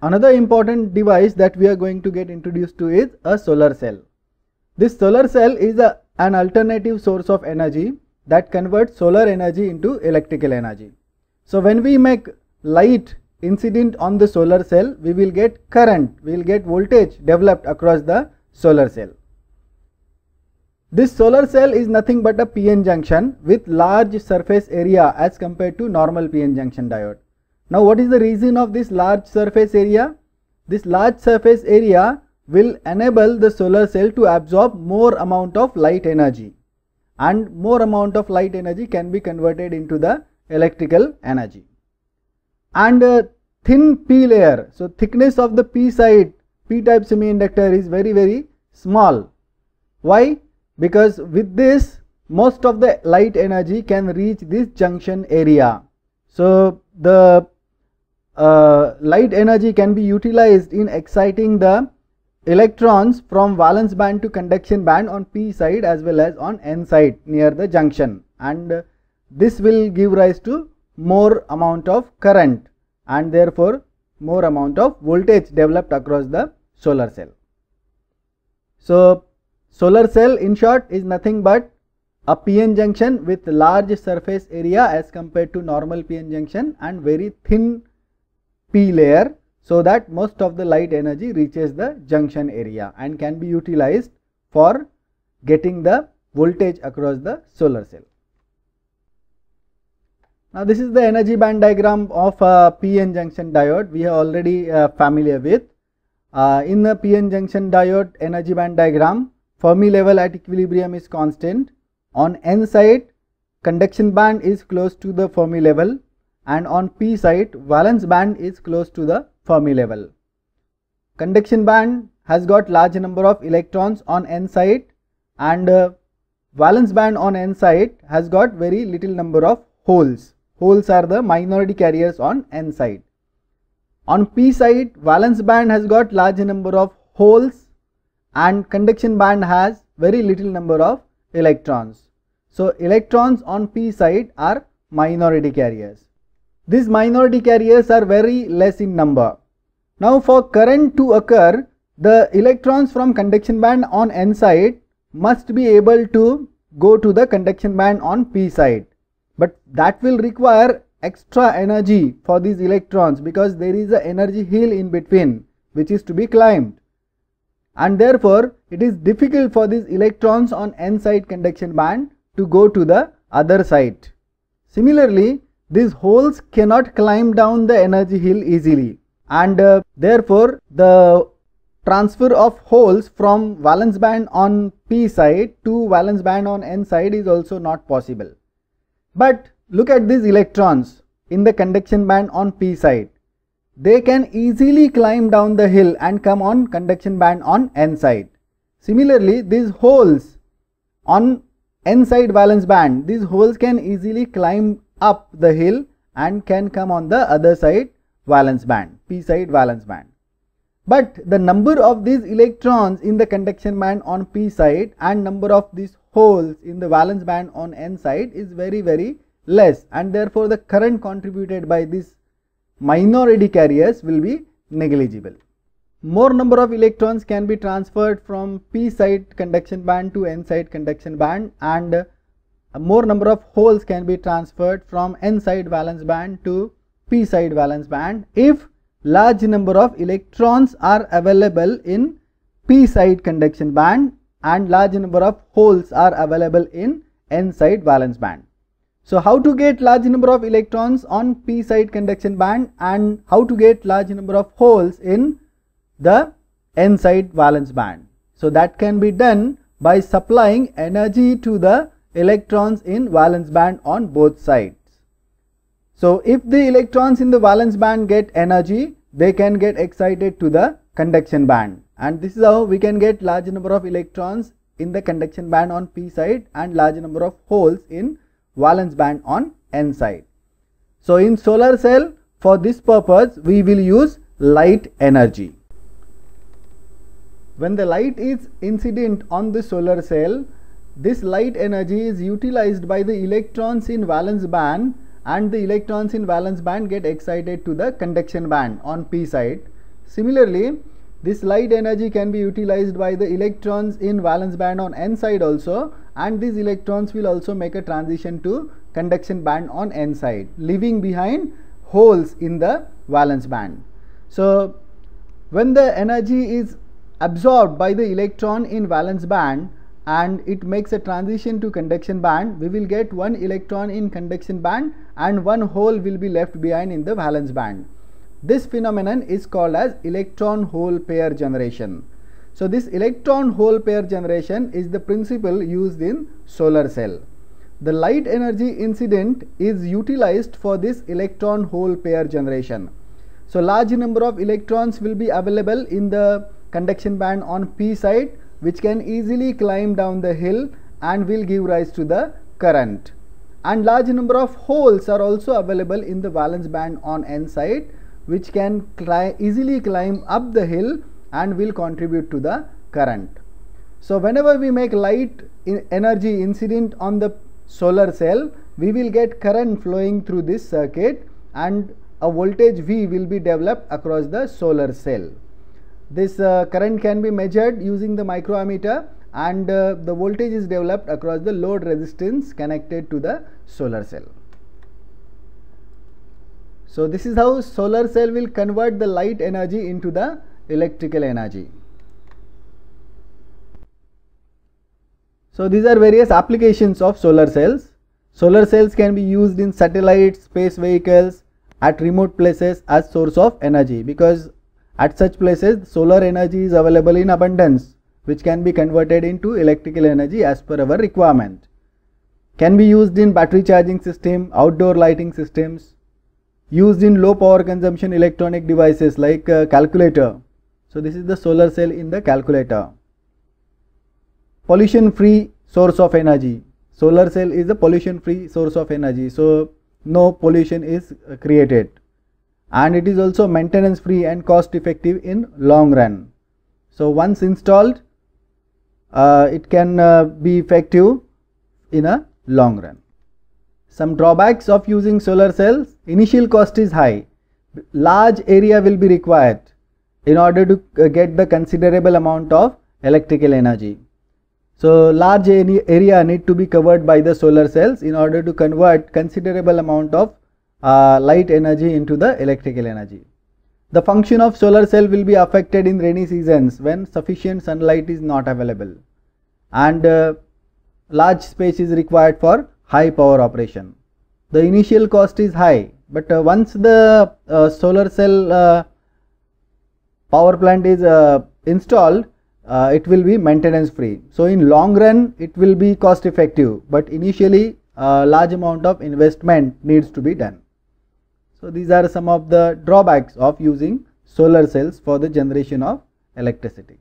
Another important device that we are going to get introduced to is a solar cell. This solar cell is a, an alternative source of energy that converts solar energy into electrical energy. So when we make light incident on the solar cell, we will get current, we will get voltage developed across the solar cell. This solar cell is nothing but a PN junction with large surface area as compared to normal PN junction diode. Now what is the reason of this large surface area? This large surface area will enable the solar cell to absorb more amount of light energy and more amount of light energy can be converted into the electrical energy. And uh, thin p layer, so thickness of the p side p type semiconductor is very very small. Why? because with this most of the light energy can reach this junction area. So, the uh, light energy can be utilized in exciting the electrons from valence band to conduction band on p side as well as on n side near the junction and this will give rise to more amount of current and therefore more amount of voltage developed across the solar cell. So, Solar cell in short is nothing but a p-n junction with large surface area as compared to normal PN junction and very thin P layer so that most of the light energy reaches the junction area and can be utilized for getting the voltage across the solar cell. Now, this is the energy band diagram of a p-n junction diode we are already uh, familiar with. Uh, in the PN junction diode energy band diagram, Fermi level at equilibrium is constant. On n side, conduction band is close to the Fermi level and on p side, valence band is close to the Fermi level. Conduction band has got large number of electrons on n side and uh, valence band on n side has got very little number of holes. Holes are the minority carriers on n side. On p side, valence band has got large number of holes and conduction band has very little number of electrons. So, electrons on p side are minority carriers. These minority carriers are very less in number. Now, for current to occur, the electrons from conduction band on n side must be able to go to the conduction band on p side. But that will require extra energy for these electrons because there is an energy hill in between which is to be climbed and therefore it is difficult for these electrons on n side conduction band to go to the other side. Similarly, these holes cannot climb down the energy hill easily and uh, therefore the transfer of holes from valence band on p side to valence band on n side is also not possible. But look at these electrons in the conduction band on p side they can easily climb down the hill and come on conduction band on N side. Similarly, these holes on N side valence band, these holes can easily climb up the hill and can come on the other side valence band, P side valence band. But the number of these electrons in the conduction band on P side and number of these holes in the valence band on N side is very very less and therefore the current contributed by this minority carriers will be negligible. More number of electrons can be transferred from p side conduction band to n side conduction band and more number of holes can be transferred from n side valence band to p side valence band if large number of electrons are available in p side conduction band and large number of holes are available in n side valence band. So how to get large number of electrons on p-side conduction band and how to get large number of holes in the n-side valence band. So that can be done by supplying energy to the electrons in valence band on both sides. So if the electrons in the valence band get energy, they can get excited to the conduction band and this is how we can get large number of electrons in the conduction band on p side and large number of holes in valence band on n side. So, in solar cell for this purpose we will use light energy. When the light is incident on the solar cell, this light energy is utilized by the electrons in valence band and the electrons in valence band get excited to the conduction band on p side. Similarly, this light energy can be utilized by the electrons in valence band on n side also and these electrons will also make a transition to conduction band on n side leaving behind holes in the valence band. So, when the energy is absorbed by the electron in valence band and it makes a transition to conduction band, we will get one electron in conduction band and one hole will be left behind in the valence band. This phenomenon is called as electron hole pair generation. So this electron hole pair generation is the principle used in solar cell. The light energy incident is utilized for this electron hole pair generation. So large number of electrons will be available in the conduction band on p side which can easily climb down the hill and will give rise to the current. And large number of holes are also available in the valence band on n side which can cli easily climb up the hill and will contribute to the current. So whenever we make light in energy incident on the solar cell, we will get current flowing through this circuit and a voltage V will be developed across the solar cell. This uh, current can be measured using the microammeter and uh, the voltage is developed across the load resistance connected to the solar cell. So this is how solar cell will convert the light energy into the electrical energy. So these are various applications of solar cells. Solar cells can be used in satellites, space vehicles, at remote places as source of energy because at such places solar energy is available in abundance which can be converted into electrical energy as per our requirement. Can be used in battery charging system, outdoor lighting systems, used in low power consumption electronic devices like uh, calculator. So this is the solar cell in the calculator. Pollution free source of energy. Solar cell is the pollution free source of energy. So no pollution is uh, created and it is also maintenance free and cost effective in long run. So once installed uh, it can uh, be effective in a long run. Some drawbacks of using solar cells Initial cost is high. Large area will be required in order to uh, get the considerable amount of electrical energy. So large area need to be covered by the solar cells in order to convert considerable amount of uh, light energy into the electrical energy. The function of solar cell will be affected in rainy seasons when sufficient sunlight is not available and uh, large space is required for high power operation. The initial cost is high but uh, once the uh, solar cell uh, power plant is installed it will be maintenance free. So, in long run it will be cost effective, but initially a large amount of investment needs to be done. So, these are some of the drawbacks of using solar cells for the generation of electricity.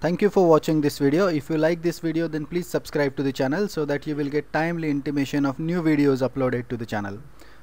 Thank you for watching this video. If you like this video then please subscribe to the channel so that you will get timely intimation of new videos uploaded to the channel.